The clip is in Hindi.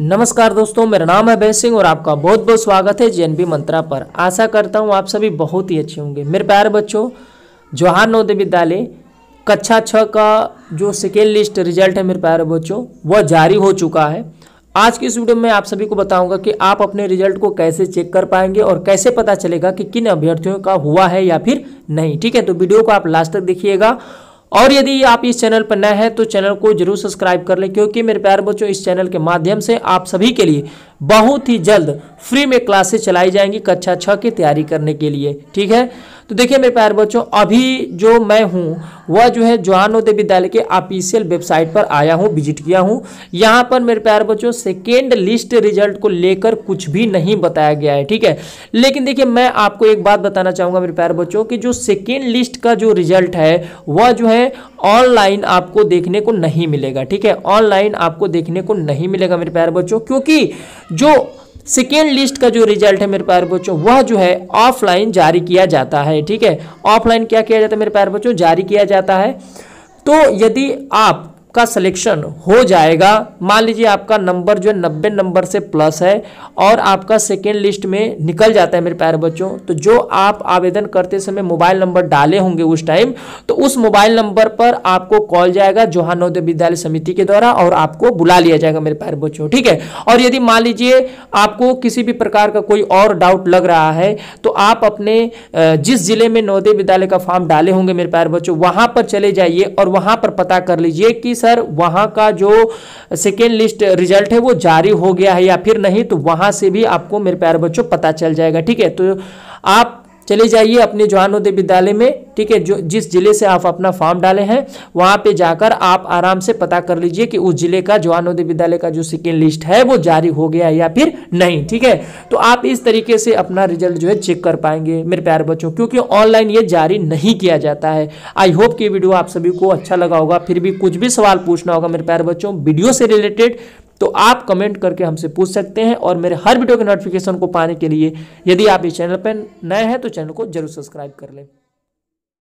नमस्कार दोस्तों मेरा नाम है अभय सिंह और आपका बहुत बहुत स्वागत है जेएनबी मंत्रा पर आशा करता हूँ आप सभी बहुत ही अच्छे होंगे मेरे प्यारे बच्चों जवाहर नवोदय विद्यालय कक्षा छः का जो सेकेंड लिस्ट रिजल्ट है मेरे प्यारे बच्चों वह जारी हो चुका है आज की इस वीडियो में आप सभी को बताऊंगा कि आप अपने रिजल्ट को कैसे चेक कर पाएंगे और कैसे पता चलेगा कि किन अभ्यर्थियों का हुआ है या फिर नहीं ठीक है तो वीडियो को आप लास्ट तक देखिएगा और यदि आप इस चैनल पर नए हैं तो चैनल को जरूर सब्सक्राइब कर लें क्योंकि मेरे प्यार बच्चों इस चैनल के माध्यम से आप सभी के लिए बहुत ही जल्द फ्री में क्लासेस चलाई जाएंगी कक्षा छः की तैयारी करने के लिए ठीक है तो देखिए मेरे प्यारे बच्चों अभी जो मैं हूँ वह जो है जोहानोदय विद्यालय के ऑफिशियल वेबसाइट पर आया हूँ विजिट किया हूँ यहाँ पर मेरे प्यारे बच्चों सेकेंड लिस्ट रिजल्ट को लेकर कुछ भी नहीं बताया गया है ठीक है लेकिन देखिए मैं आपको एक बात बताना चाहूँगा मेरे प्यारे बच्चों कि जो सेकेंड लिस्ट का जो रिजल्ट है वह जो है ऑनलाइन आपको देखने को नहीं मिलेगा ठीक है ऑनलाइन आपको देखने को नहीं मिलेगा मेरे प्यारे बच्चों क्योंकि जो सेकेंड लिस्ट का जो रिजल्ट है मेरे प्यार बच्चों वह जो है ऑफलाइन जारी किया जाता है ठीक है ऑफलाइन क्या किया जाता है मेरे प्यार बच्चों जारी किया जाता है तो यदि आप आपका सिलेक्शन हो जाएगा मान लीजिए आपका नंबर जो है नब्बे नंबर से प्लस है और आपका सेकेंड लिस्ट में निकल जाता है मेरे प्यारे बच्चों तो जो आप आवेदन करते समय मोबाइल नंबर डाले होंगे उस टाइम तो उस मोबाइल नंबर पर आपको कॉल जाएगा जोहा नवोदय विद्यालय समिति के द्वारा और आपको बुला लिया जाएगा मेरे प्यारे बच्चों ठीक है और यदि मान लीजिए आपको किसी भी प्रकार का कोई और डाउट लग रहा है तो आप अपने जिस जिले में नवोदय विद्यालय का फॉर्म डाले होंगे मेरे प्यारे बच्चों वहां पर चले जाइए और वहां पर पता कर लीजिए कि सर सर वहां का जो सेकेंड लिस्ट रिजल्ट है वो जारी हो गया है या फिर नहीं तो वहां से भी आपको मेरे प्यारे बच्चों पता चल जाएगा ठीक है तो आप चले जाइए अपने जवानोदय विद्यालय में ठीक है जो जिस जिले से आप अपना फॉर्म डाले हैं वहाँ पे जाकर आप आराम से पता कर लीजिए कि उस जिले का जवानोदय विद्यालय का जो सेकेंड लिस्ट है वो जारी हो गया या फिर नहीं ठीक है तो आप इस तरीके से अपना रिजल्ट जो है चेक कर पाएंगे मेरे प्यार बच्चों क्योंकि ऑनलाइन ये जारी नहीं किया जाता है आई होप कि वीडियो आप सभी को अच्छा लगा होगा फिर भी कुछ भी सवाल पूछना होगा मेरे प्यार बच्चों वीडियो से रिलेटेड तो आप कमेंट करके हमसे पूछ सकते हैं और मेरे हर वीडियो के नोटिफिकेशन को पाने के लिए यदि आप इस चैनल पर नए हैं तो चैनल को जरूर सब्सक्राइब कर लें